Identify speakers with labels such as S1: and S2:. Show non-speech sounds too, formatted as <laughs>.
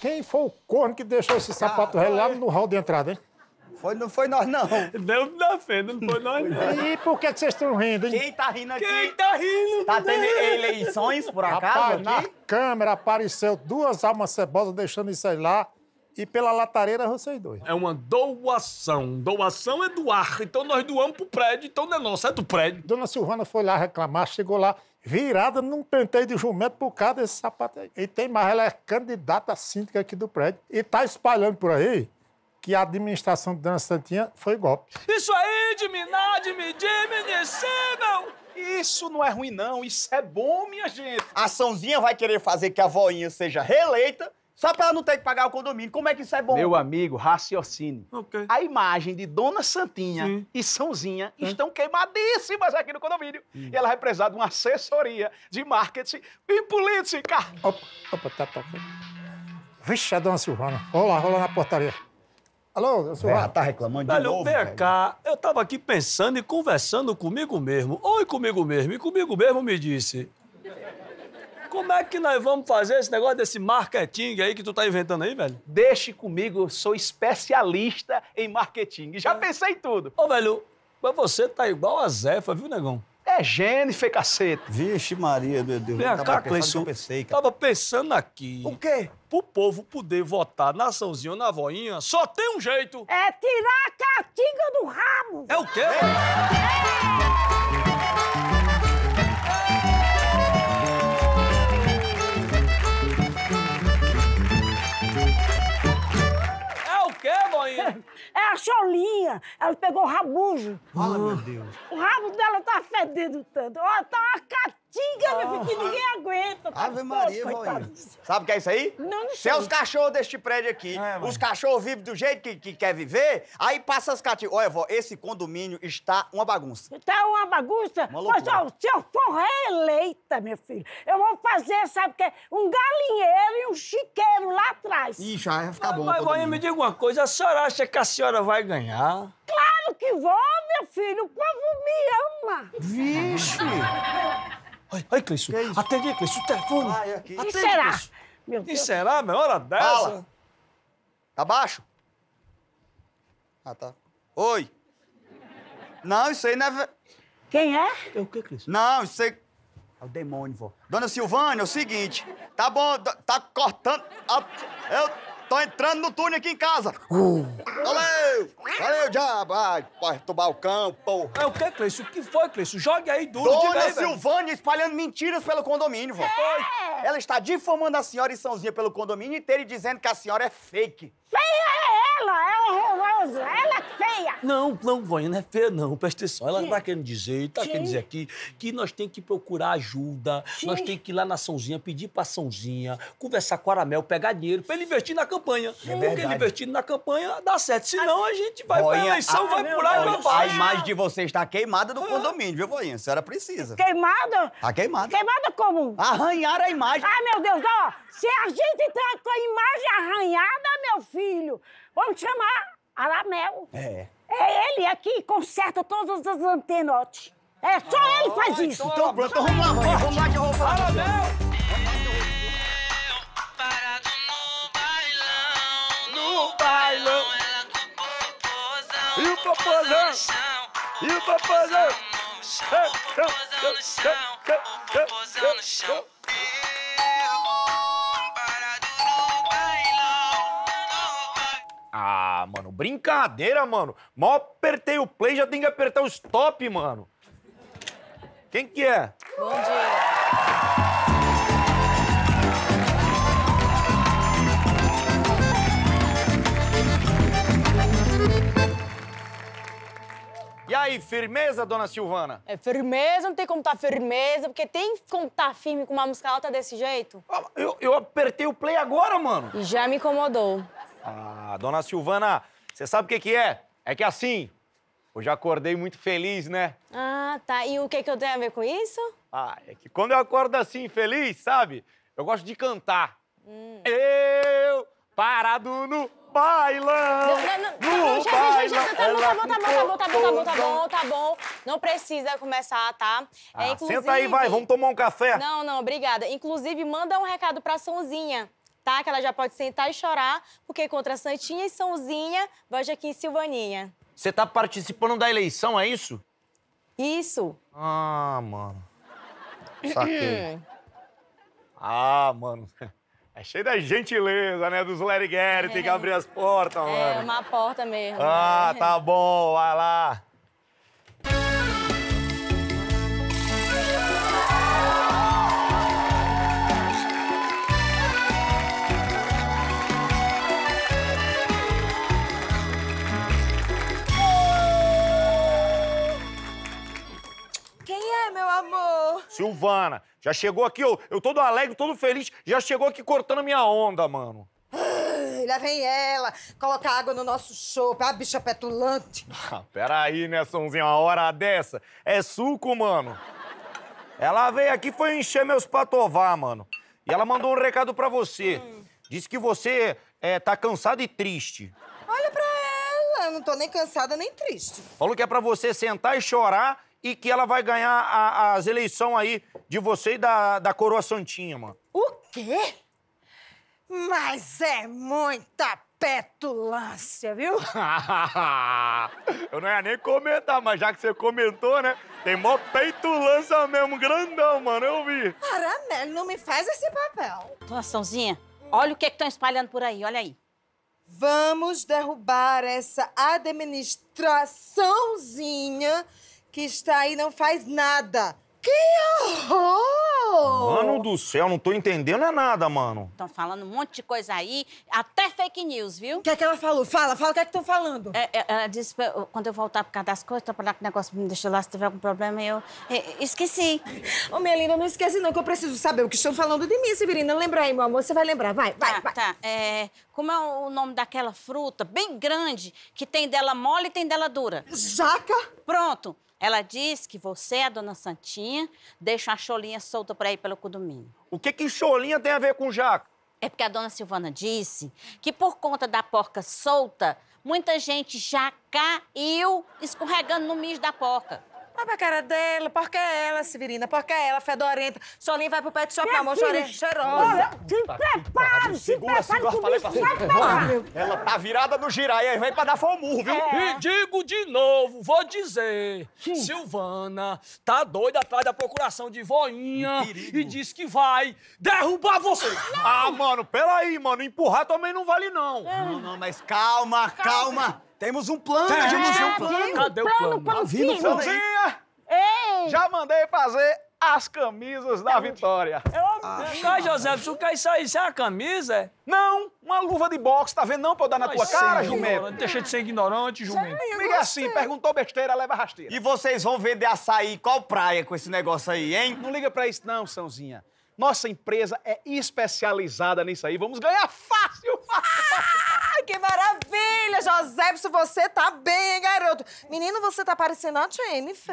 S1: Quem foi o corno que deixou esse sapato ah, relado no hall de entrada, hein? Foi, não foi nós, não.
S2: Deus da fé, não foi nós, não. E
S1: por que, que vocês estão rindo, hein? Quem
S2: tá rindo aqui? Quem tá rindo? Tá né? tendo eleições, por acaso? Rapaz, aqui? na
S1: câmera apareceu duas almas cebosas deixando isso aí lá. E pela latareira, vocês dois. É uma doação. Doação é doar. Então nós doamos pro prédio, então não é nosso, é do prédio. Dona Silvana foi lá reclamar, chegou lá virada num penteio de jumento por causa desse sapato aí. E tem mais, ela é candidata síndica aqui do prédio. E tá espalhando por aí que a administração de Dona Santinha foi golpe.
S2: Isso aí, diminar, dimidir, menino! Isso não é ruim, não. Isso é bom, minha gente. A Sãozinha vai querer fazer que a voinha seja reeleita só pra ela não ter que pagar o condomínio. Como é que isso é bom? Meu amigo, raciocine. Okay. A imagem de Dona Santinha Sim. e Sãozinha estão queimadíssimas aqui no condomínio. Hum. E ela vai precisar de uma assessoria de marketing e política. Opa,
S1: opa, tá tocando. Tá, tá. Vixe, é Dona Silvana. Olá, rola na portaria. Alô, senhor. Ela tá reclamando velho, de novo. Velho,
S2: cá. Eu tava aqui pensando e conversando comigo mesmo. Oi, comigo mesmo. E comigo mesmo me disse: como é que nós vamos fazer esse negócio desse marketing aí que tu tá inventando aí, velho? Deixe comigo, eu sou especialista em marketing. Já é. pensei em tudo. Ô, velho, mas você tá igual a Zefa, viu, negão? É Jennifer, cacete. Vixe Maria, meu Deus. Vem cá, tava pensando, pensei, cara. Tava pensando aqui. O quê? Pro povo poder votar na Sãozinha ou na voinha, só tem um jeito. É tirar a catinga do rabo. É o quê? É. pegou o rabujo. Fala, meu Deus. O rabo dela tá fedendo tanto. Ó, tá uma catinga, meu filho, que ah. ninguém aguenta. Tá Ave Maria, Roinha. Sabe o que é isso aí? Não, não sei. é os cachorros deste prédio aqui. É, os cachorros vivem do jeito que, que quer viver, aí passa as catingas. Olha, vó, esse condomínio está uma bagunça. Está uma bagunça? Uma Mas, ó, se eu for reeleita, meu filho, eu vou fazer, sabe o que? É? Um galinheiro e um chiqueiro lá atrás. Ixi, vai ficar ah, bom. Mas, Roinha, me diga uma coisa. A senhora acha que a senhora vai ganhar? Claro! Claro que vou, meu filho. O povo me ama. Vixe! Ai, Cleiton. Cleiton, atende aí, Cleiton, o telefone. Ai, aqui. Atende, e será? Meu Deus. E será, meu? Hora dessa? Fala. Tá baixo? Ah, tá. Oi. Não, isso aí não é... Quem é? É o quê, Cleiton? Não, isso aí... É o demônio, vó. Dona Silvânia, é o seguinte. Tá bom, tá cortando... A... Eu... Tô entrando no túnel aqui em casa. Valeu! Valeu, diabo! Ai, pai, do balcão, porra. É o que, Cleice? O que foi, Cleice? Jogue aí duro, Dona aí, Silvânia velho. espalhando mentiras pelo condomínio, vó. É. Ela está difamando a senhora e Sãozinha pelo condomínio inteiro e dizendo que a senhora é fake. Fake! Ela é horrorosa, ela é feia. Não, não, vó, não é feia, não. Presta atenção. Ela Sim. tá querendo dizer, tá Sim. querendo dizer aqui, que nós temos que procurar ajuda, Sim. nós temos que ir lá na Sãozinha, pedir pra Sãozinha, conversar com o Aramel, pegar dinheiro pra ele investir na campanha. Sim. É Porque ele investindo na campanha dá certo. Senão a, a gente vai pra eleição, vai Ai, pular e vai A imagem de você está queimada no ah. condomínio, viu, voinha? A senhora precisa. Queimada? Tá queimada. Queimada como? Arranharam a imagem. Ah, meu Deus, ó, se a gente tá com a imagem arranhada, meu filho, Vamos chamar Alamel. É. É ele aqui, que conserta todas as antenotes. É, só ah, ele faz ah, isso. Então, pronto, então, vamos lá, vai. Vamos lá que eu vou falar. Alamel! E o popozão? E o popozão? Popozão no chão, popozão no chão, O popozão no chão.
S1: Brincadeira, mano. Mal apertei o play, já tem que apertar o stop, mano. Quem que é? Bom dia. E aí, firmeza, dona Silvana? É firmeza, não tem como tá firmeza, porque tem como tá firme com uma música alta desse jeito? Eu, eu apertei o play agora, mano. E já me incomodou. Ah, dona Silvana, você sabe o que, que é? É que assim, eu já acordei muito feliz, né? Ah, tá. E o que, que eu tenho a ver com isso? Ah, é que quando eu acordo assim, feliz, sabe? Eu gosto de cantar. Hum. Eu parado no bailão. Não, não, não, tá bom, tá bom, tá bom, tá bom, tá bom, tá bom. Não precisa começar, tá? É, inclusive... Senta aí, vai, vamos tomar um café. Não, não, obrigada. Inclusive, manda um recado pra Sonzinha tá? Que ela já pode sentar e chorar, porque contra Santinha e Sãozinha, vote aqui em Silvaninha. Você tá participando da eleição, é isso? Isso. Ah, mano. Saquei. <clears throat> ah, mano. É cheio da gentileza, né? Dos Larry Gary, é. tem que é. abrir as portas, é, mano. É, uma porta mesmo. Ah, né? tá bom, vai lá. Silvana. Já chegou aqui, eu, eu todo alegre, todo feliz, já chegou aqui cortando minha onda, mano. Ai, lá vem ela, coloca água no nosso chope, a ah, bicha petulante. <laughs> Ah, peraí, né, Sonzinho, uma hora dessa é suco, mano. Ela veio aqui foi encher meus patovar, mano. E ela mandou um recado pra você. Hum. Disse que você é, tá cansado e triste. Olha pra ela, eu não tô nem cansada nem triste. Falou que é pra você sentar e chorar e que ela vai ganhar a, as eleições aí de você e da, da Coroa Santinha, mano. O quê? Mas é
S2: muita petulância,
S1: viu? <laughs> eu não ia nem comentar, mas já que você comentou, né? Tem mó peitulância mesmo, grandão, mano, eu vi. Caramelo, não me faz esse papel. Doaçãozinha,
S2: olha o que é estão espalhando por aí, olha aí.
S1: Vamos derrubar essa administraçãozinha que está aí não faz nada. Que
S2: horror! Mano do
S1: céu, não tô entendendo é nada, mano.
S2: Estão falando um monte de coisa aí, até fake news, viu? O que é que ela falou? Fala, fala o que é que estão falando. É, é, ela disse, eu, quando eu voltar por causa das coisas, tô lá com o negócio me deixou lá, se tiver algum problema, eu, esqueci. Ô, minha linda, não esquece não, que eu preciso saber o que estão falando de mim, Severina. Lembra aí, meu amor, você vai lembrar, vai, vai, tá, vai. Tá, é, como é o nome daquela fruta bem grande, que tem dela mole e tem dela dura? Jaca? Pronto. Ela diz que você é a dona Santinha, deixa uma Cholinha solta por aí pelo condomínio.
S1: O que que Cholinha tem a ver com Jaco? É porque a dona Silvana disse
S2: que por conta da porca solta, muita gente já caiu escorregando no mijo da porca. Olha pra cara dela, é ela, Severina, é ela, fedorenta.
S1: Solinha vai pro pet shop, Minha amor, filha, cheirosa.
S2: Te tá tá preparo, se segura, segura, falei pra você. Ela tá virada no girai, aí vem pra dar fomur, viu? É. E digo de novo, vou dizer. Sim. Silvana tá doida atrás da procuração de voinha e diz que vai derrubar você. Não. Ah, mano, peraí, mano, empurrar também não vale, não. É. Não, não, mas calma, calma. calma. Temos um plano Tem, de é, Um plano. Cadê o plano? plano Vindo, Flãozinha! Ei! Já mandei fazer as camisas da é Vitória. É eu ah, Cai, José, tu quer isso aí? Isso é a camisa? Não, uma luva de boxe, tá vendo? Não, pra eu dar na Ai, tua cara, jumento. Deixa de ser ignorante, jumento. Miga assim, perguntou besteira, leva rasteira. E vocês vão vender açaí qual praia com esse negócio aí, hein? Não liga pra isso não, Sãozinha. Nossa empresa é especializada nisso aí. Vamos ganhar fácil! Ah, <laughs> que maravilha, José, você tá bem, hein, garoto? Menino, você tá parecendo a Jennifer.